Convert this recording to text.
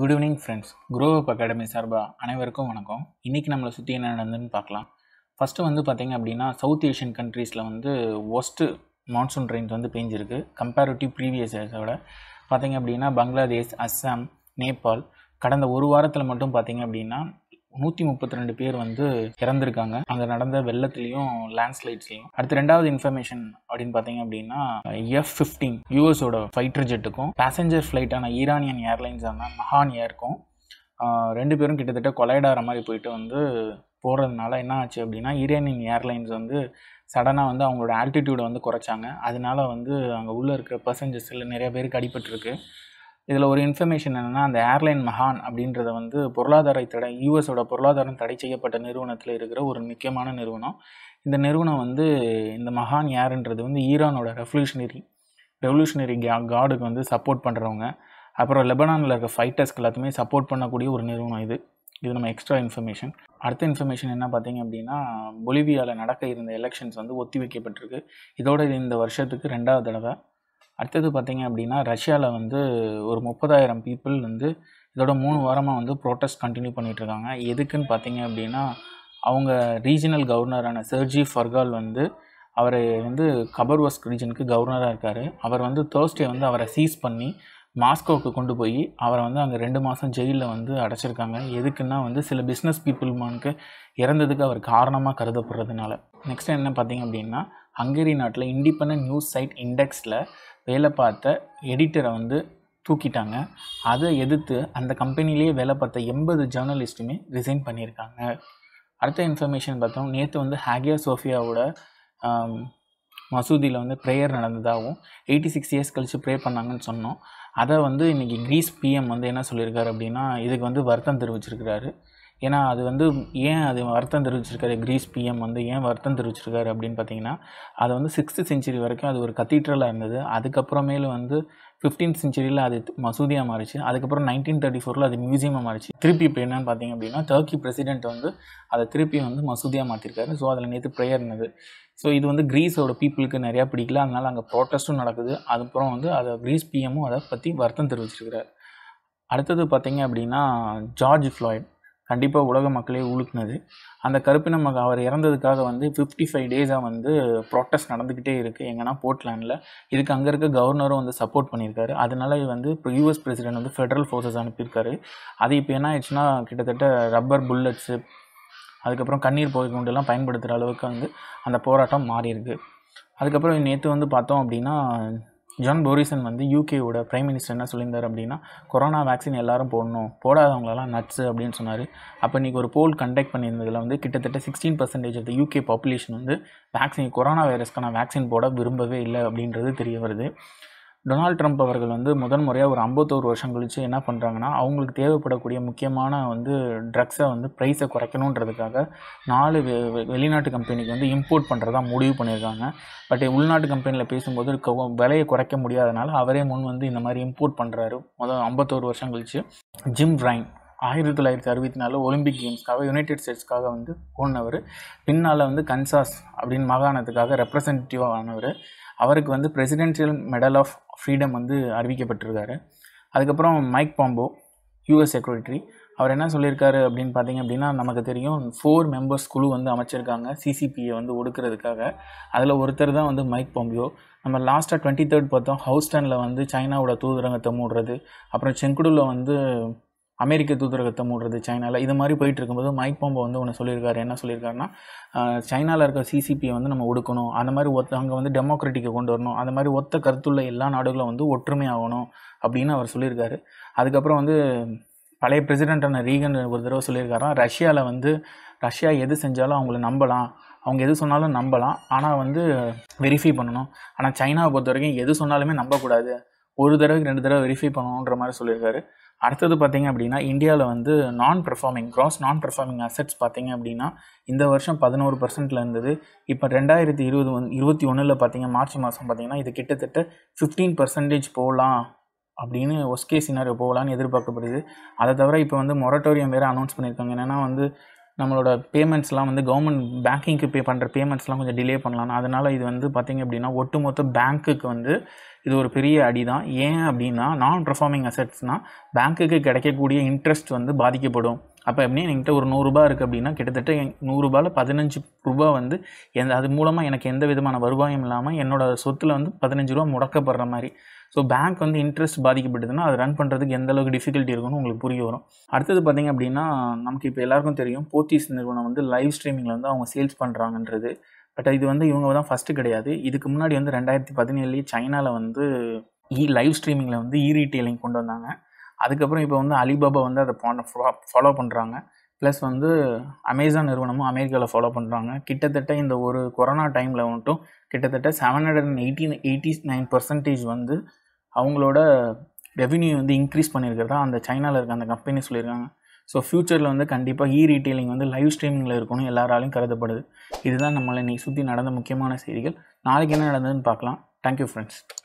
good evening friends Grow Up Academy சார்பாக அனைவருக்கும் வணக்கம் இன்றைக்கி நம்மளை சுற்றி என்ன நடந்ததுன்னு பார்க்கலாம் ஃபஸ்ட்டு வந்து பார்த்திங்க அப்படின்னா சவுத் ஏஷியன் கண்ட்ரீஸில் வந்து ஒஸ்ட்டு மான்சூன் ரெயின்ஸ் வந்து பேஞ்சிருக்கு கம்பேரிட்டிவ் ப்ரீவியஸ் இயர்ஸோட பார்த்திங்க அப்படின்னா பங்களாதேஷ் அஸ்ஸாம் நேபாள் கடந்த ஒரு வாரத்தில் மட்டும் பார்த்திங்க அப்படின்னா நூற்றி முப்பத்தி ரெண்டு பேர் வந்து இறந்துருக்காங்க அங்கே நடந்த வெள்ளத்துலேயும் லேண்ட்ஸ்லைட்ஸ்லையும் அடுத்து ரெண்டாவது இன்ஃபர்மேஷன் அப்படின்னு பார்த்தீங்க அப்படின்னா எஃப் ஃபிஃப்டீன் யூஎஸோட ஃபைட்டர் ஜெட்டுக்கும் பேசஞ்சர் ஃப்ளைட்டான ஈரானியன் ஏர்லைன்ஸான மஹான் ஏருக்கும் ரெண்டு பேரும் கிட்டத்தட்ட கொலைடாகிற மாதிரி போயிட்டு வந்து போகிறதுனால என்ன ஆச்சு அப்படின்னா ஈரானியன் ஏர்லைன்ஸ் வந்து சடனாக வந்து அவங்களோட ஆல்டிடியூடை வந்து குறைச்சாங்க அதனால வந்து அங்கே உள்ளே இருக்கிற பர்சன்ஜர்ஸில் நிறைய பேருக்கு அடிபட்டிருக்கு இதில் ஒரு இன்ஃபர்மேஷன் என்னென்னா அந்த ஏர்லைன் மஹான் அப்படின்றத வந்து பொருளாதார தடை யூஎஸோட பொருளாதாரம் தடை செய்யப்பட்ட நிறுவனத்தில் இருக்கிற ஒரு முக்கியமான நிறுவனம் இந்த நிறுவனம் வந்து இந்த மகான் யாருன்றது வந்து ஈரானோட ரெவல்யூஷனரி ரெவல்யூஷனரி கார்டுக்கு வந்து சப்போர்ட் பண்ணுறவங்க அப்புறம் லெபனானில் இருக்க ஃபைட்டர்ஸ்க்கு எல்லாத்தையுமே சப்போர்ட் பண்ணக்கூடிய ஒரு நிறுவனம் இது இது நம்ம எக்ஸ்ட்ரா இன்ஃபர்மேஷன் அடுத்த இன்ஃபர்மேஷன் என்ன பார்த்தீங்க அப்படின்னா பொலிவியாவில் நடக்க இருந்த எலெக்ஷன்ஸ் வந்து ஒத்தி வைக்கப்பட்டிருக்கு இதோட இந்த வருஷத்துக்கு ரெண்டாவது தடவை அடுத்தது பார்த்தீங்க அப்படின்னா ரஷ்யாவில் வந்து ஒரு முப்பதாயிரம் பீப்புள் வந்து இதோட மூணு வாரமாக வந்து ப்ரோட்டஸ்ட் கண்டினியூ பண்ணிகிட்ருக்காங்க எதுக்குன்னு பார்த்தீங்க அப்படின்னா அவங்க ரீஜனல் கவர்னரான சர்ஜி ஃபர்கால் வந்து அவர் வந்து கபர்வஸ்க் ரீஜனுக்கு கவர்னராக இருக்கார் அவர் வந்து தேர்ஸ்டே வந்து அவரை சீஸ் பண்ணி மாஸ்கோவுக்கு கொண்டு போய் அவரை வந்து அங்கே ரெண்டு மாதம் ஜெயிலில் வந்து அடைச்சிருக்காங்க எதுக்குன்னா வந்து சில பிஸ்னஸ் பீப்புள்மானுக்கு இறந்ததுக்கு அவர் காரணமாக கருதப்படுறதுனால நெக்ஸ்ட் என்ன பார்த்தீங்க அப்படின்னா ஹங்கேரி நாட்டில் இண்டிபெண்ட் நியூஸ் சைட் இண்டெக்ஸில் வேலை பார்த்த எடிட்டரை வந்து தூக்கிட்டாங்க அதை எதிர்த்து அந்த கம்பெனிலேயே வேலை பார்த்த எண்பது ஜேர்னலிஸ்ட்டுமே ரிசைன் பண்ணியிருக்காங்க அடுத்த இன்ஃபர்மேஷன் பார்த்தோம் நேற்று வந்து ஹேகியா சோஃபியாவோட மசூதியில் வந்து ப்ரேயர் நடந்ததாகவும் எயிட்டி சிக்ஸ் இயர்ஸ் கழித்து ப்ரே பண்ணாங்கன்னு சொன்னோம் அதை வந்து இன்றைக்கி கிரீஸ் பிஎம் வந்து என்ன சொல்லியிருக்காரு அப்படின்னா இதுக்கு வந்து வருத்தம் தெரிவிச்சிருக்கிறாரு ஏன்னா அது வந்து ஏன் அது வருத்தம் தெரிவிச்சிருக்காரு கிரீஸ் பிஎம் வந்து ஏன் வருத்தம் தெரிவிச்சிருக்காரு அப்படின்னு பார்த்தீங்கன்னா அது வந்து சிக்ஸ்த்து செஞ்சுரி வரைக்கும் அது ஒரு கத்தீட்ரலாக இருந்தது அதுக்கப்புறமேலு வந்து ஃபிஃப்டீன் செஞ்சுரியில் அது மசூதியாக மாறிச்சு அதுக்கப்புறம் நைன்டீன் தேர்ட்டி ஃபோரில் அது மியூசியமாக மாறிச்சு திருப்பி இப்போ என்னென்னு பார்த்தீங்க அப்படின்னா டர்க்கி பிரசிடென்ட் வந்து அதை திருப்பி வந்து மசூதியாக மாற்றிருக்காரு ஸோ அதில் நேற்று ப்ரேயர் இருந்தது ஸோ இது வந்து க்ரீஸோட பீப்புளுக்கு நிறையா பிடிக்கல அதனால் அங்கே ப்ரோட்டஸ்ட்டும் நடக்குது அதுக்கப்புறம் வந்து அதை க்ரீஸ் பிஎம்மும் அதை பற்றி வருத்தம் தெரிவிச்சிருக்கிறார் அடுத்தது பார்த்தீங்க அப்படின்னா ஜார்ஜ் ஃப்ளாய்ட் கண்டிப்பாக உலக மக்களே உழுக்குனது அந்த கருப்பின மக அவர் இறந்ததுக்காக வந்து ஃபிஃப்டி ஃபைவ் டேஸாக வந்து ப்ராட்டஸ்ட் நடந்துக்கிட்டே இருக்குது எங்கன்னா போர்ட்லேண்டில் இதுக்கு அங்கே இருக்க கவர்னரும் வந்து சப்போர்ட் பண்ணியிருக்காரு அதனால வந்து இப்போ யூஎஸ் பிரசிடென்ட் வந்து ஃபெடரல் ஃபோர்ஸஸ் அனுப்பியிருக்காரு அது இப்போ என்ன ஆயிடுச்சுன்னா கிட்டத்தட்ட ரப்பர் புல்லட்ஸு அதுக்கப்புறம் கண்ணீர் போய் கொண்டெல்லாம் பயன்படுத்துகிற அளவுக்கு வந்து அந்த போராட்டம் மாறியிருக்கு அதுக்கப்புறம் நேற்று வந்து பார்த்தோம் அப்படின்னா ஜான் போரிசன் வந்து யூகேவோட பிரைம் மினிஸ்டர் என்ன சொல்லியிருந்தார் அப்படின்னா கொரோனா வேக்சின் எல்லாரும் போடணும் போடாதவங்களெல்லாம் நட்ஸு அப்படின்னு சொன்னார் அப்போ இன்றைக்கி ஒரு போல் கண்டக்ட் பண்ணியிருந்ததில் வந்து கிட்டத்தட்ட sixteen percentage of the UK population வந்து வேக்சின் கொரோனா வைரஸ்க்கான வேக்சின் போட விரும்பவே இல்லை அப்படின்றது தெரிய வருது டொனால்ட் ட்ரம்ப் அவர்கள் வந்து முதன் முறையாக ஒரு ஐம்பத்தோரு வருஷம் கழித்து என்ன பண்ணுறாங்கன்னா அவங்களுக்கு தேவைப்படக்கூடிய முக்கியமான வந்து ட்ரக்ஸை வந்து ப்ரைஸை குறைக்கணுன்றதுக்காக நாலு வெளிநாட்டு கம்பெனிக்கு வந்து இம்போர்ட் பண்ணுறதா முடிவு பண்ணியிருக்காங்க பட் உள்நாட்டு கம்பெனியில் பேசும்போது விலையை குறைக்க முடியாதனால அவரே முன் வந்து இந்த மாதிரி இம்போர்ட் பண்ணுறாரு முதல் ஐம்பத்தோரு வருஷம் கழித்து ஜிம் ரைன் ஆயிரத்தி தொள்ளாயிரத்தி அறுபத்தி நாலு ஒலிம்பிக் கேம்ஸ்க்காக யுனைடெட் ஸ்டேட்ஸ்க்காக வந்து போனவர் பின்னால் வந்து கன்சாஸ் அப்படின்னு மாகாணத்துக்காக ரெப்ரசன்டேட்டிவாக ஆனவர் அவருக்கு வந்து பிரசிடென்ஷியல் மெடல் ஆஃப் ஃப்ரீடம் வந்து அறிவிக்கப்பட்டிருக்காரு அதுக்கப்புறம் மைக் பாம்போ யூஎஸ் செக்ரட்டரி அவர் என்ன சொல்லியிருக்காரு அப்படின்னு பார்த்தீங்க அப்படின்னா நமக்கு தெரியும் ஃபோர் மெம்பர்ஸ் குழு வந்து அமைச்சிருக்காங்க சிசிபியை வந்து ஒடுக்கிறதுக்காக அதில் ஒருத்தர் தான் வந்து மைக் பாம்பியோ நம்ம லாஸ்ட்டாக டுவெண்ட்டி தேர்ட் பார்த்தோம் ஹவுஸ்டனில் வந்து சைனாவோட தூதரகத்தை மூடுறது அப்புறம் செங்குடுவில் வந்து அமெரிக்க தூதரகத்தை மூடுறது சைனாவில் இது மாதிரி போயிட்டு இருக்கும்போது மைக் பாம்போ வந்து ஒன்று சொல்லியிருக்காரு என்ன சொல்லியிருக்காருன்னா சைனாவில் இருக்க சிசிபியை வந்து நம்ம ஒடுக்கணும் அந்த மாதிரி ஒத்த அங்கே வந்து டெமோக்ரட்டிக்கை கொண்டு வரணும் அந்த மாதிரி ஒத்த கருத்துள்ள எல்லா நாடுகளும் வந்து ஒற்றுமையாகணும் அப்படின்னு அவர் சொல்லியிருக்காரு அதுக்கப்புறம் வந்து பழைய பிரசிடென்ட்டான ரீகன் ஒரு தடவை சொல்லியிருக்காராம் ரஷ்யாவில் வந்து ரஷ்யா எது செஞ்சாலும் அவங்கள நம்பலாம் அவங்க எது சொன்னாலும் நம்பலாம் ஆனால் வந்து வெரிஃபை பண்ணணும் ஆனால் சைனாவை பொறுத்த வரைக்கும் எது சொன்னாலுமே நம்பக்கூடாது ஒரு தடவைக்கு ரெண்டு தடவை வெரிஃபை பண்ணணுன்ற மாதிரி சொல்லியிருக்காரு அடுத்தது பார்த்திங்க அப்படின்னா இந்தியாவில் வந்து non performing gross non performing assets பார்த்திங்க அப்படின்னா இந்த வருஷம் பதினோரு பர்சன்ட்டில் இருந்தது இப்போ ரெண்டாயிரத்தி இருபது வந் இருபத்தி ஒன்றில் பார்த்திங்க மார்ச் மாதம் பார்த்திங்கன்னா இது கிட்டத்தட்ட ஃபிஃப்டீன் பர்சன்டேஜ் போகலாம் அப்படின்னு ஒஸ்கே சினாரியோ போகலான்னு எதிர்பார்க்கப்படுது அதை தவிர இப்போ வந்து மொரட்டோரியம் வேறு அனௌன்ஸ் பண்ணியிருக்காங்க என்னென்னா வந்து நம்மளோட பேமெண்ட்ஸ்லாம் வந்து கவர்மெண்ட் பேங்கிங்க்கு பே பண்ணுற பேமெண்ட்ஸ்லாம் கொஞ்சம் டிலே பண்ணலாம் அதனால் இது வந்து பார்த்திங்க அப்படின்னா ஒட்டுமொத்த பேங்க்குக்கு வந்து இது ஒரு பெரிய அடி தான் ஏன் அப்படின்னா நான் பர்ஃபார்மிங் அசட்ஸ்னால் பேங்க்குக்கு கிடைக்கக்கூடிய இன்ட்ரெஸ்ட் வந்து பாதிக்கப்படும் அப்போ எப்படி என்கிட்ட ஒரு நூறுரூபா இருக்குது அப்படின்னா கிட்டத்தட்ட நூறுரூபாவில் பதினஞ்சு ரூபா வந்து எந்த அது மூலமாக எனக்கு எந்த விதமான வருவாயும் இல்லாமல் என்னோடய சொத்தில் வந்து பதினஞ்சு ரூபா முடக்கப்படுற மாதிரி ஸோ பேங்க் வந்து இன்ட்ரெஸ்ட் பாதிக்கப்பட்டதுன்னா அது ரன் பண்ணுறதுக்கு எந்த அளவுக்கு டிஃபிகல்ட்டி இருக்குன்னு உங்களுக்கு புரிய வரும் அடுத்தது பார்த்திங்க அப்படின்னா நமக்கு இப்போ எல்லாருக்கும் தெரியும் போர்த்தீஸ் நிறுவனம் வந்து லைவ் ஸ்ட்ரீமிங்கில் வந்து அவங்க சேல்ஸ் பண்ணுறாங்கன்றது பட் இது வந்து இவங்க தான் ஃபஸ்ட்டு கிடையாது இதுக்கு முன்னாடி வந்து ரெண்டாயிரத்தி பதினேழுலேயே சைனாவில் வந்து இ லைவ் ஸ்ட்ரீமிங்கில் வந்து இ ரீட்டெயிலிங் கொண்டு வந்தாங்க அதுக்கப்புறம் இப்போ வந்து அலிபாபா வந்து அதை ஃபாலோ பண்ணுறாங்க ப்ளஸ் வந்து அமேசான் நிறுவனமும் அமெரிக்காவில் ஃபாலோ பண்ணுறாங்க கிட்டத்தட்ட இந்த ஒரு கொரோனா டைமில் மட்டும் கிட்டத்தட்ட seven hundred and eighty eighty nine percentage வந்து அவங்களோட ரெவின்யூ வந்து இன்க்ரீஸ் பண்ணியிருக்கிறதா அந்த சைனாவில் இருக்க அந்த கம்பெனி சொல்லியிருக்காங்க ஸோ ஃப்யூச்சரில் வந்து கண்டிப்பாக இ ரீட்டெயிலிங் வந்து லைவ் ஸ்ட்ரீமிங்கில் இருக்கணும் எல்லாராலையும் கருதப்படுது இதுதான் நம்மளை இன்றைக்கி சுற்றி நடந்த முக்கியமான செய்திகள் நாளைக்கு என்ன நடந்ததுன்னு பார்க்கலாம் தேங்க்யூ ஃப்ரெண்ட்ஸ்